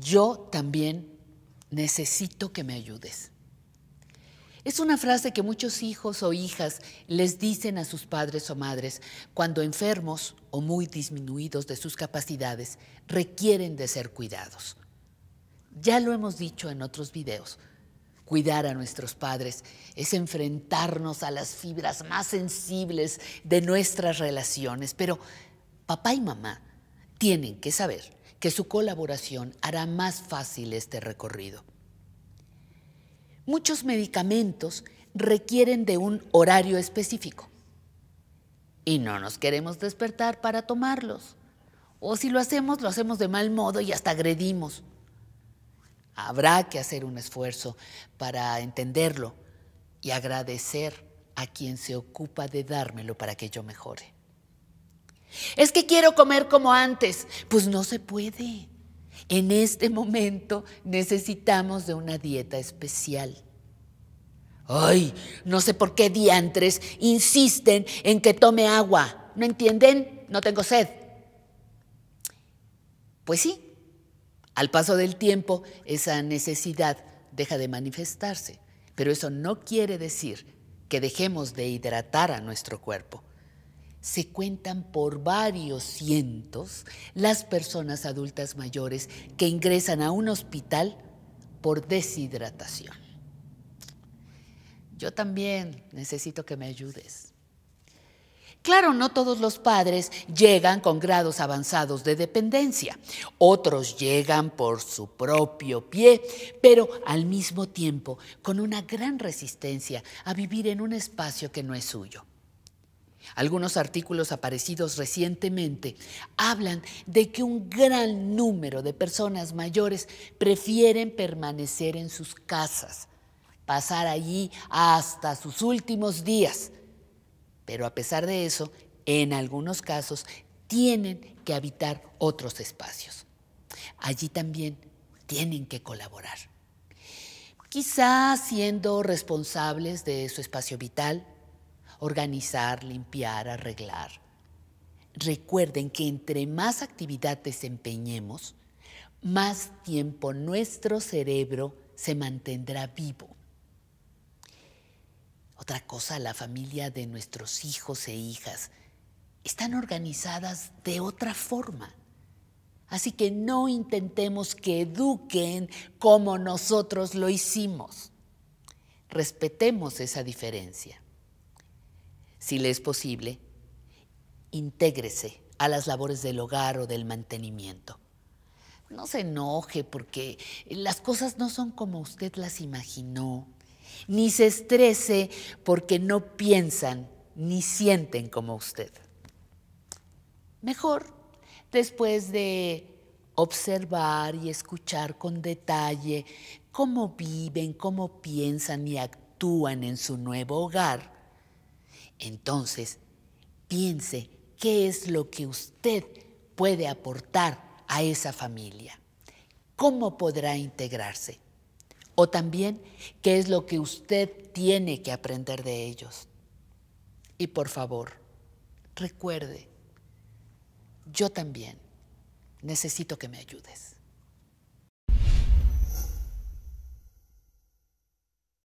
yo también necesito que me ayudes. Es una frase que muchos hijos o hijas les dicen a sus padres o madres cuando enfermos o muy disminuidos de sus capacidades requieren de ser cuidados. Ya lo hemos dicho en otros videos. Cuidar a nuestros padres es enfrentarnos a las fibras más sensibles de nuestras relaciones, pero papá y mamá tienen que saber que su colaboración hará más fácil este recorrido. Muchos medicamentos requieren de un horario específico y no nos queremos despertar para tomarlos. O si lo hacemos, lo hacemos de mal modo y hasta agredimos. Habrá que hacer un esfuerzo para entenderlo y agradecer a quien se ocupa de dármelo para que yo mejore. Es que quiero comer como antes. Pues no se puede. En este momento necesitamos de una dieta especial. Ay, no sé por qué diantres insisten en que tome agua. ¿No entienden? No tengo sed. Pues sí, al paso del tiempo esa necesidad deja de manifestarse, pero eso no quiere decir que dejemos de hidratar a nuestro cuerpo se cuentan por varios cientos las personas adultas mayores que ingresan a un hospital por deshidratación. Yo también necesito que me ayudes. Claro, no todos los padres llegan con grados avanzados de dependencia. Otros llegan por su propio pie, pero al mismo tiempo con una gran resistencia a vivir en un espacio que no es suyo. Algunos artículos aparecidos recientemente hablan de que un gran número de personas mayores prefieren permanecer en sus casas, pasar allí hasta sus últimos días. Pero a pesar de eso, en algunos casos tienen que habitar otros espacios. Allí también tienen que colaborar. Quizá siendo responsables de su espacio vital, organizar, limpiar, arreglar. Recuerden que entre más actividad desempeñemos, más tiempo nuestro cerebro se mantendrá vivo. Otra cosa, la familia de nuestros hijos e hijas están organizadas de otra forma. Así que no intentemos que eduquen como nosotros lo hicimos. Respetemos esa diferencia si le es posible, intégrese a las labores del hogar o del mantenimiento. No se enoje porque las cosas no son como usted las imaginó, ni se estrese porque no piensan ni sienten como usted. Mejor, después de observar y escuchar con detalle cómo viven, cómo piensan y actúan en su nuevo hogar, entonces, piense qué es lo que usted puede aportar a esa familia, cómo podrá integrarse, o también qué es lo que usted tiene que aprender de ellos. Y por favor, recuerde, yo también necesito que me ayudes.